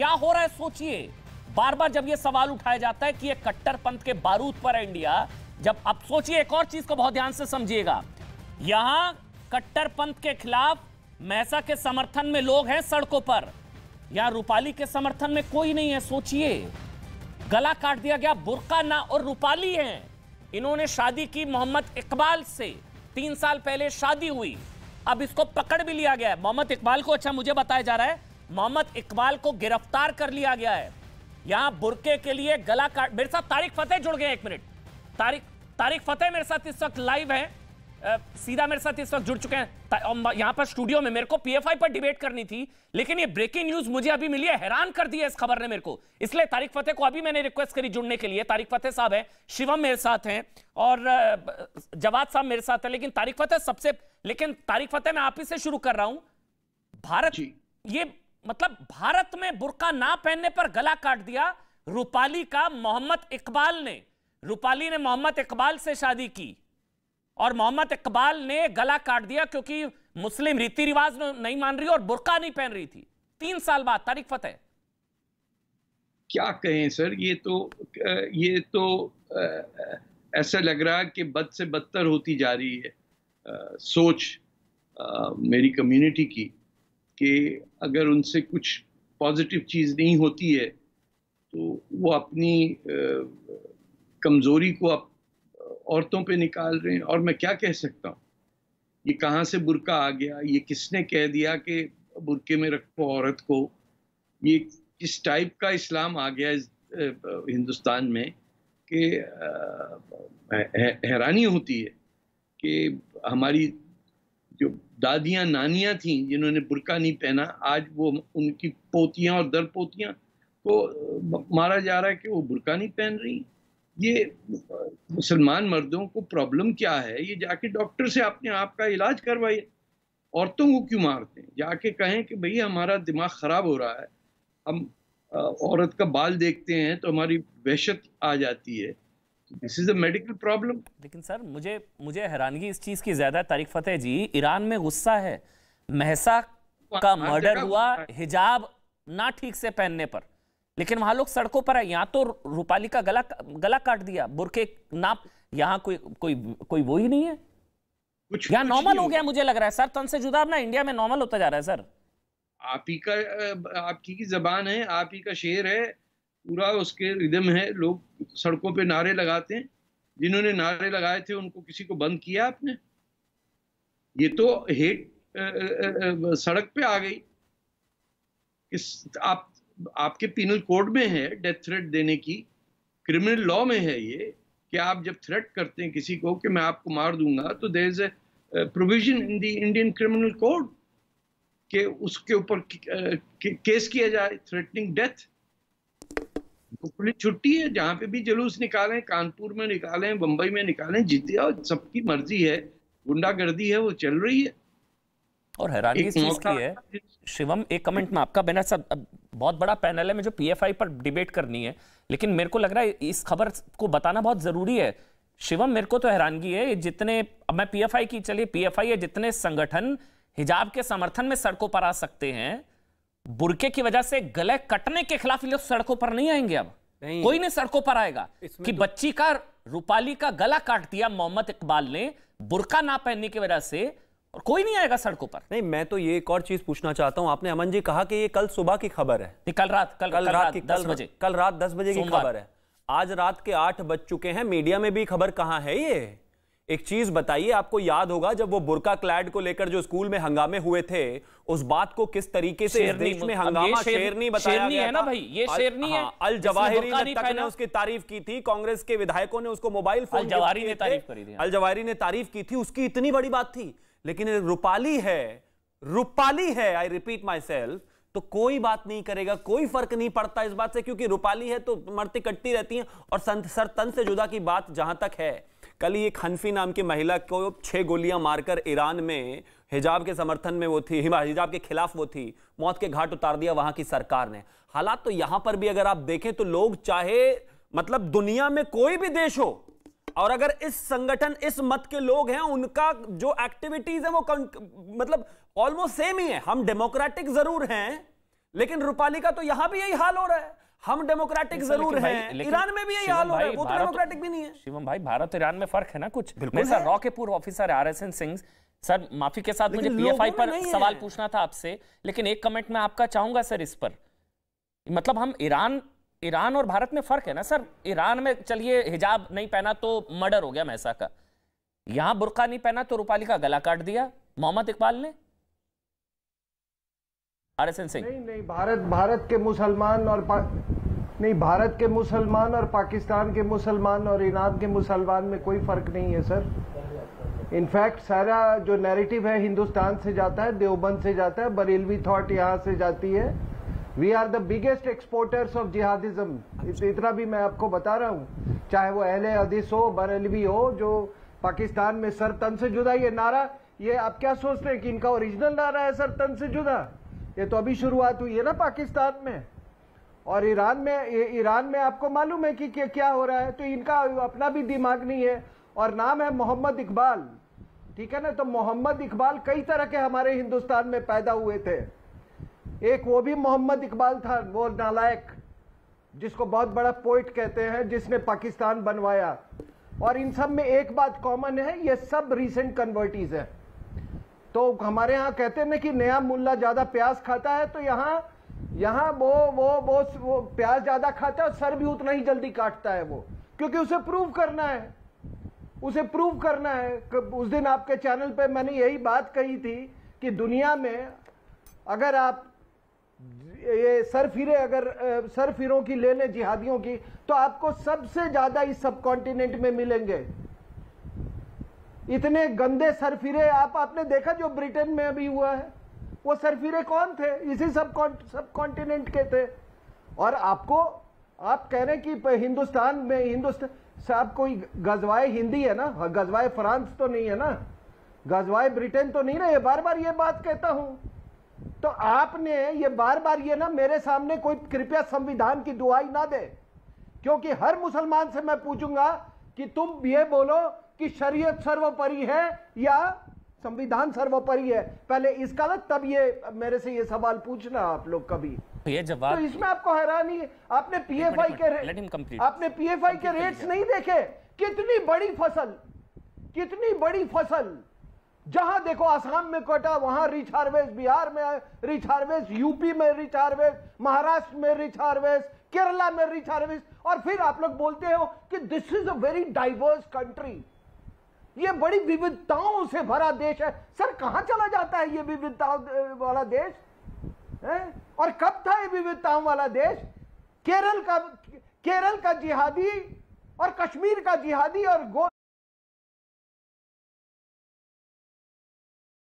क्या हो रहा है सोचिए बार बार जब यह सवाल उठाया जाता है कि कट्टर कट्टरपंथ के बारूद पर है इंडिया जब आप सोचिए एक और चीज को बहुत ध्यान से समझिएगा यहां कट्टरपंथ के खिलाफ मैसा के समर्थन में लोग हैं सड़कों पर यहां रूपाली के समर्थन में कोई नहीं है सोचिए गला काट दिया गया बुरका ना और रूपाली हैं इन्होंने शादी की मोहम्मद इकबाल से तीन साल पहले शादी हुई अब इसको पकड़ भी लिया गया है मोहम्मद इकबाल को अच्छा मुझे बताया जा रहा है मोहम्मद इकबाल को गिरफ्तार कर लिया गया है यहां बुरके के लिए गला काट मेरे साथ तारिक फतेह जुड़ गए एक मिनट तारिक तारिक फतेह मेरे साथ इस वक्त लाइव है सीधा मेरे साथ इस वक्त जुड़ चुके हैं यहां पर स्टूडियो में मेरे को पीएफआई पर डिबेट करनी थी लेकिन ये ब्रेकिंग न्यूज मुझे अभी मिली है हैरान कर दिया इस खबर ने मेरे को इसलिए तारिक फतेह को अभी मैंने रिक्वेस्ट करी जुड़ने के लिए तारिक फतेह साहब है शिवम मेरे साथ हैं और जवाद साहब मेरे साथ है लेकिन तारिक फतेह सबसे लेकिन तारिक फतेह मैं आप ही से शुरू कर रहा हूं भारत ये मतलब भारत में बुरका ना पहनने पर गला काट दिया रूपाली का मोहम्मद इकबाल ने रूपाली ने मोहम्मद इकबाल से शादी की और मोहम्मद इकबाल ने गला काट दिया क्योंकि मुस्लिम रीति रिवाज नहीं मान रही और बुरका नहीं पहन रही थी तीन साल बाद तारीख फतेह क्या कहें सर ये तो ये तो ऐसा लग रहा है कि बद से बदतर होती जा रही है आ, सोच आ, मेरी कम्युनिटी की कि अगर उनसे कुछ पॉजिटिव चीज़ नहीं होती है तो वो अपनी कमज़ोरी को आप औरतों पे निकाल रहे हैं और मैं क्या कह सकता हूँ ये कहाँ से बुरका आ गया ये किसने कह दिया कि बुरके में रखो औरत को ये किस टाइप का इस्लाम आ गया इस हिंदुस्तान में कि हैरानी होती है कि हमारी जो दादियां नानियां थीं जिन्होंने बुरका नहीं पहना आज वो उनकी पोतियां और दर पोतियां को मारा जा रहा है कि वो बुरका नहीं पहन रही ये मुसलमान मर्दों को प्रॉब्लम क्या है ये जाके डॉक्टर से अपने आप का इलाज करवाइए औरतों को क्यों मारते हैं जाके कहें कि भई हमारा दिमाग ख़राब हो रहा है हम औरत का बाल देखते हैं तो हमारी वहशत आ जाती है this is a medical problem लेकिन सर मुझे मुझे हैरानगी इस चीज की ज्यादा तारिक फतेह जी ईरान में गुस्सा है महसा हाँ, का हाँ, मर्डर हुआ हाँ। हिजाब ना ठीक से पहनने पर लेकिन वहां लोग सड़कों पर है यहाँ तो रूपाली का गला गला काट दिया बुरके नाप यहाँ कोई कोई कोई वो ही नहीं है कुछ यहाँ नॉर्मल हो गया मुझे लग रहा है सर तन से जुदा ना इंडिया में नॉर्मल होता जा रहा है सर आप ही का आपकी की जबान है आप ही का शेर है पूरा उसके रिदम है लोग सड़कों पे नारे लगाते हैं जिन्होंने नारे लगाए थे उनको किसी को बंद किया आपने ये तो हेट सड़क पे आ गई इस आप आपके पिनल कोड में है डेथ थ्रेट देने की क्रिमिनल लॉ में है ये कि आप जब थ्रेट करते हैं किसी को कि मैं आपको मार दूंगा तो there is a provision in the Indian criminal code के उसके ऊपर केस किया जाए थ्रेटनिंग डेथ खुली छुट्टी है जहाँ पे भी जुलूस निकालें कानपुर में निकालें बंबई में निकालें जीते और सबकी मर्जी है गुंडागर्दी है वो चल रही है और हैरानी इस चीज की है शिवम एक कमेंट में आपका बेना साहब बहुत बड़ा पैनल है मुझे पीएफआई पर डिबेट करनी है लेकिन मेरे को लग रहा है इस खबर को बताना बहुत जरूरी है शिवम मेरे को तो हैरानगी है जितने अब मैं पीएफआई की चलिए पीएफआई है जितने संगठन हिजाब के समर्थन में सड़कों पर आ सकते हैं बुरके की वजह से गले कटने के खिलाफ लोग सड़कों पर नहीं आएंगे अब नहीं। कोई नहीं सड़कों पर आएगा कि तो- बच्ची का रूपाली का गला काट दिया मोहम्मद इकबाल ने बुरका ना पहनने की वजह से और कोई नहीं आएगा सड़कों पर नहीं मैं तो ये एक और चीज पूछना चाहता हूं आपने अमन जी कहा कि ये कल सुबह की खबर है कल रात कल, कल रात की दस बजे कल रात दस बजे की खबर है आज रात के आठ बज चुके हैं मीडिया में भी खबर कहां है ये एक चीज बताइए आपको याद होगा जब वो बुरका क्लैड को लेकर जो स्कूल में हंगामे हुए थे उस बात को किस तरीके से देश में हंगामा शेर, शेरनी बताया शेरनी है ना भाई ये शेरनी है हाँ, अल जवाहरी ने उसकी तारीफ की थी कांग्रेस के विधायकों ने उसको मोबाइल फोन जवाहरी ने तारीफ करी थी हाँ। अल जवाहरी ने तारीफ की थी उसकी इतनी बड़ी बात थी लेकिन रूपाली है रूपाली है आई रिपीट माई सेल्फ तो कोई बात नहीं करेगा कोई फर्क नहीं पड़ता इस बात से क्योंकि रूपाली है तो मरती कटती रहती है और संत सर तन से जुदा की बात जहां तक है कल ही एक हनफी नाम की महिला को छह गोलियां मारकर ईरान में हिजाब के समर्थन में वो थी हिजाब के खिलाफ वो थी मौत के घाट उतार दिया वहां की सरकार ने हालात तो यहां पर भी अगर आप देखें तो लोग चाहे मतलब दुनिया में कोई भी देश हो और अगर इस संगठन इस मत के लोग हैं उनका जो एक्टिविटीज है वो मतलब ऑलमोस्ट सेम ही है हम डेमोक्रेटिक जरूर हैं लेकिन रूपाली का तो यहां भी यही हाल हो रहा है हम डेमोक्रेटिक जरूर हैं ईरान में भी यही हाल हो रहा है वो तो डेमोक्रेटिक भी नहीं है शिवम भाई भारत ईरान में फर्क है ना कुछ मेरे सर रॉ के पूर्व officer R S N Singh sir माफी के साथ मुझे पीएफआई पर सवाल पूछना था आपसे लेकिन एक कमेंट में आपका चाहूंगा सर इस पर मतलब हम ईरान ईरान और भारत में फर्क है ना सर ईरान में चलिए हिजाब नहीं पहना तो मर्डर हो गया मैसा का यहां बुरका नहीं पहना तो रूपाली का गला काट दिया मोहम्मद इकबाल ने हरसन सिंह नहीं नहीं भारत भारत के मुसलमान और नहीं भारत के मुसलमान और पाकिस्तान के मुसलमान और ईरान के मुसलमान में कोई फर्क नहीं है सर इनफैक्ट सारा जो नैरेटिव है हिंदुस्तान से जाता है देवबंद से जाता है बरेलवी थॉट यहाँ से जाती है we are the biggest exporters of jihadism इतना भी मैं आपको बता रहा हूँ चाहे वो अहले अदीस हो बरेलवी हो जो पाकिस्तान में सर तन से जुदा ये नारा ये आप क्या सोचते हैं कि इनका ओरिजिनल नारा है सर तन से जुदा ये तो अभी शुरुआत हुई है ना पाकिस्तान में और ईरान में ईरान में आपको मालूम है कि क्या हो रहा है तो इनका अपना भी दिमाग नहीं है और नाम है मोहम्मद इकबाल ठीक है ना तो मोहम्मद इकबाल कई तरह के हमारे हिंदुस्तान में पैदा हुए थे एक वो भी मोहम्मद इकबाल था वो नालायक जिसको बहुत बड़ा पोइट कहते हैं जिसने पाकिस्तान बनवाया और इन सब में एक बात कॉमन है ये सब रिसेंट कन्वर्टीज है तो हमारे यहाँ कहते हैं कि नया मुल्ला ज़्यादा प्याज खाता है तो यहाँ यहाँ वो वो वो वो प्याज ज़्यादा खाता है और सर भी उतना ही जल्दी काटता है वो क्योंकि उसे प्रूव करना है उसे प्रूव करना है उस दिन आपके चैनल पे मैंने यही बात कही थी कि दुनिया में अगर आप ये सर फिरे अगर सर फिरों की ले लें जिहादियों की तो आपको सबसे ज़्यादा इस सब कॉन्टिनेंट में मिलेंगे इतने गंदे सरफिरे आप आपने देखा जो ब्रिटेन में अभी हुआ है वो सरफिरे कौन थे इसी सब सब कॉन्टिनेंट के थे और आपको आप कह रहे हैं कि हिंदुस्तान में हिंदुस्तान साहब कोई गजवाए हिंदी है ना हाँ, गजवाए फ्रांस तो नहीं है ना गजवाए ब्रिटेन तो नहीं ना ये बार बार ये बात कहता हूं तो आपने ये बार बार ये ना मेरे सामने कोई कृपया संविधान की दुआई ना दे क्योंकि हर मुसलमान से मैं पूछूंगा कि तुम ये बोलो कि शरीयत सर्वोपरि है या संविधान सर्वोपरि है पहले इसका ना तब ये मेरे से ये सवाल पूछना आप लोग कभी ये जवाब तो इसमें आपको हैरानी है आपने पीएफआई के रे... आपने पीएफआई के रेट्स नहीं देखे कितनी बड़ी फसल कितनी बड़ी फसल जहां देखो आसाम में कोटा वहां रिच हार्वेस्ट बिहार में रिच हार्वेस्ट यूपी में रिच हार्वेस्ट महाराष्ट्र में रिच हार्वेस्ट केरला में रिच हार्वेस्ट और फिर आप लोग बोलते हो कि this is a very diverse country ये बड़ी विविधताओं से भरा देश है सर कहां चला जाता है ये विविधताओं वाला देश है और कब था ये विविधताओं वाला देश केरल का केरल का जिहादी और कश्मीर का जिहादी और गो